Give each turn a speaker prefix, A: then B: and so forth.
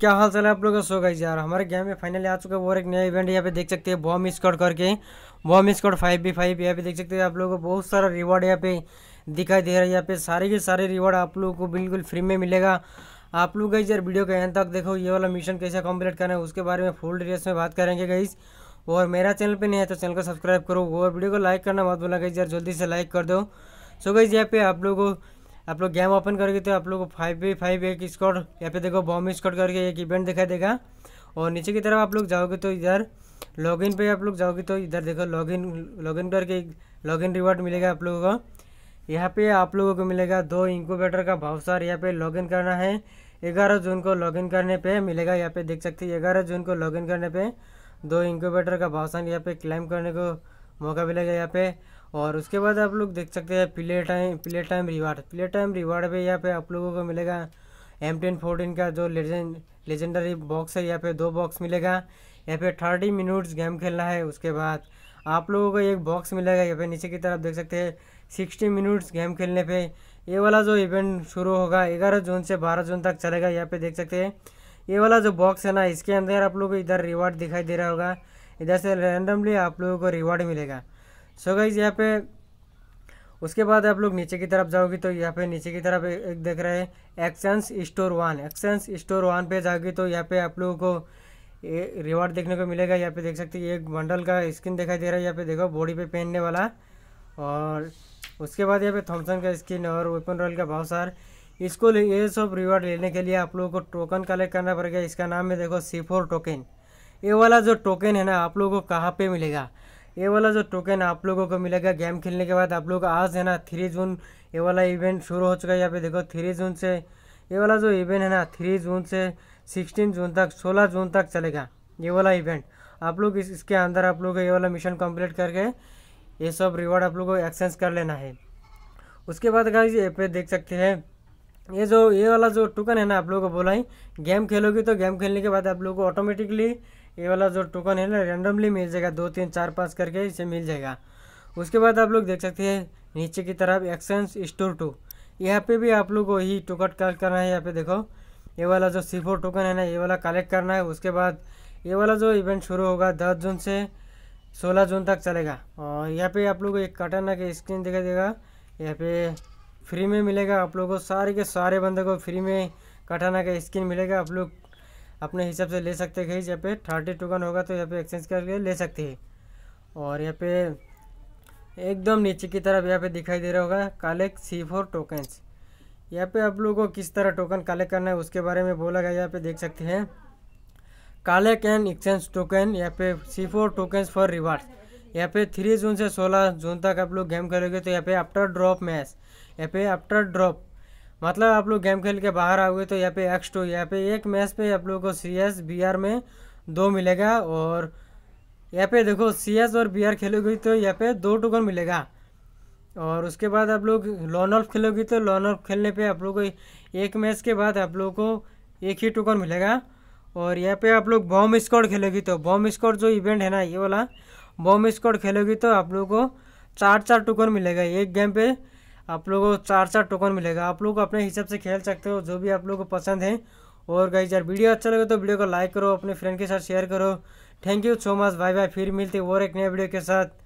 A: क्या हाल चाल है आप लोगों का सो गई यार हमारे गेम में फाइनली आ चुका है और एक नया इवेंट यहाँ पे देख सकते हैं बॉम स्कॉट करके bomb squad five V five यहाँ पे देख सकते हैं आप लोगों को बहुत सारा रिवॉर्ड यहाँ पे दिखाई दे रहा है यहाँ पे सारे के सारे रिवॉर्ड आप लोगों को बिल्कुल फ्री में मिलेगा आप लोग गई यार वीडियो का एंड तक देखो ये वाला मिशन कैसे कम्प्लीट करना है उसके बारे में फुल डिटेल्स में बात करेंगे गई और मेरा चैनल पर नहीं है तो चैनल को सब्सक्राइब करो और वीडियो को लाइक करना मत बोला गई यार जल्दी से लाइक कर दो सो गई यहाँ पे आप लोगों को आप लोग गेम ओपन करोगे तो आप लोग को फाइव बी फाइव एक स्कॉट यहाँ पे देखो बॉम्ब स्कॉट करके एक इवेंट दिखाई देगा और नीचे की तरफ आप लोग जाओगे तो इधर लॉगिन पे आप लोग जाओगे तो इधर देखो लॉगिन लॉगिन करके लॉगिन रिवॉर्ड मिलेगा आप लोगों को यहाँ पे आप लोगों को मिलेगा दो इंक्यूबेटर का भावसार यहाँ पे लॉगिन करना है ग्यारह जून को लॉगिन करने पे मिलेगा यहाँ पे देख सकते हैं ग्यारह जून को लॉगिन करने पे दो इंक्यूबेटर का भावसार यहाँ पे क्लाइम करने को मौका मिलेगा यहाँ पे और उसके बाद आप लोग देख सकते हैं play time play time reward play time reward पे यहाँ पे आप लोगों को मिलेगा एम टेन फोर्टीन का जो लेजेंड लेजेंडरी बॉक्स है यहाँ पे दो बॉक्स मिलेगा यहाँ पे थर्टी मिनट्स गेम खेलना है उसके बाद आप लोगों को एक बॉक्स मिलेगा यहाँ पे नीचे की तरफ देख सकते हैं सिक्सटी मिनट्स गेम खेलने पे ये वाला जो इवेंट शुरू होगा ग्यारह जून से बारह जून तक चलेगा यहाँ पे देख सकते हैं ये वाला जो बॉक्स है ना इसके अंदर आप लोग को इधर रिवार्ड दिखाई दे रहा होगा इधर से रैंडमली आप लोगों को रिवार्ड मिलेगा सो so गाइज यहाँ पे उसके बाद आप लोग नीचे की तरफ जाओगे तो यहाँ पे नीचे की तरफ एक देख रहे हैं access store one access store one पे जाओगे तो यहाँ पे आप लोगों को रिवॉर्ड देखने को मिलेगा यहाँ पे देख सकते हैं एक बंडल का स्किन दिखाई दे रहा है यहाँ पे देखो बॉडी पे पहनने वाला और उसके बाद यहाँ पे थॉमसन का स्किन और वेपन रॉयल का बहुत सार इसको ये सब रिवॉर्ड लेने के लिए आप लोगों को टोकन कलेक्ट करना पड़ेगा इसका नाम है देखो सी फोर टोकन ये वाला जो टोकन है ना आप लोगों को कहाँ पे मिलेगा ये वाला जो टोकन आप लोगों को मिलेगा गेम खेलने के बाद आप लोग आज है ना थ्री जून ये वाला इवेंट शुरू हो चुका है यहाँ पे देखो थ्री जून से ये वाला जो इवेंट है ना थ्री जून से सिक्सटीन जून तक सोलह जून तक चलेगा ये वाला इवेंट आप लोग इस, इसके अंदर आप लोग ये वाला मिशन कम्प्लीट करके ये सब रिवॉर्ड आप लोग को एक्सचेंज कर लेना है उसके बाद अगर ये पे देख सकते हैं ये जो ये वाला जो टोकन है ना आप लोगों को बोला है गेम खेलोगे तो गेम खेलने के बाद आप लोग को ऑटोमेटिकली ये वाला जो टोकन है ना रैंडमली मिल जाएगा दो तीन चार पाँच करके इसे मिल जाएगा उसके बाद आप लोग देख सकते हैं नीचे की तरफ एक्सेंस स्टोर टू यहाँ पे भी आप लोग ही टोकन कलेक्ट करना है यहाँ पे देखो ये वाला जो सी टोकन है ना ये वाला कलेक्ट करना है उसके बाद ये वाला जो इवेंट शुरू होगा दस जून से सोलह जून तक चलेगा और यहाँ पे आप लोग को एक कटन का स्क्रीन दिखा देगा यहाँ पे फ्री में मिलेगा आप लोगों को सारे के सारे बंदे को फ्री में कटाना का स्किन मिलेगा आप लोग अपने हिसाब से ले सकते हैं यहाँ पे थर्टी टोकन होगा तो यहाँ पे एक्सचेंज करके ले सकते हैं और यहाँ पे एकदम नीचे की तरफ यहाँ पे दिखाई दे रहा होगा कलेक्ट सी फोर टोकन्स यहाँ पे आप लोगों को किस तरह टोकन कलेक्ट करना है उसके बारे में बोला गया यहाँ पे देख सकते हैं कलेक्ट एंड एक्सचेंज टोकन यहाँ पे C four tokens for reward यहाँ पे थ्री जून से सोलह जून तक आप लोग गेम खेलोगे तो यहाँ पे आफ्टर ड्रॉप मैच यहाँ पे आफ्टर ड्रॉप मतलब आप लोग गेम खेल के बाहर आओगे तो यहाँ पे एक्स टू यहाँ पे एक मैच पे आप लोगों को सी एस बी आर में दो मिलेगा और यहाँ पे देखो सी एस और बी आर खेलोगे तो यहाँ पे दो टोकन मिलेगा और उसके बाद आप लोग लॉन ऑफ खेलोगे तो लॉन ऑफ खेलने पे आप लोग को एक मैच के बाद आप लोग को एक ही टोकन मिलेगा और यहाँ पे आप लोग बॉम स्कॉड खेलोगे तो बॉम्ब स्कॉड जो इवेंट है ना ये वाला बॉम स्कॉड खेलोगे तो आप लोग को चार चार टोकन मिलेगा एक गेम पे आप लोगों को चार चार टोकन मिलेगा आप लोग अपने हिसाब से खेल सकते हो जो भी आप लोग को पसंद है और गाइज यार वीडियो अच्छा लगे तो वीडियो को लाइक करो अपने फ्रेंड के साथ शेयर करो thank you so much bye bye फिर मिलते और एक नया वीडियो के साथ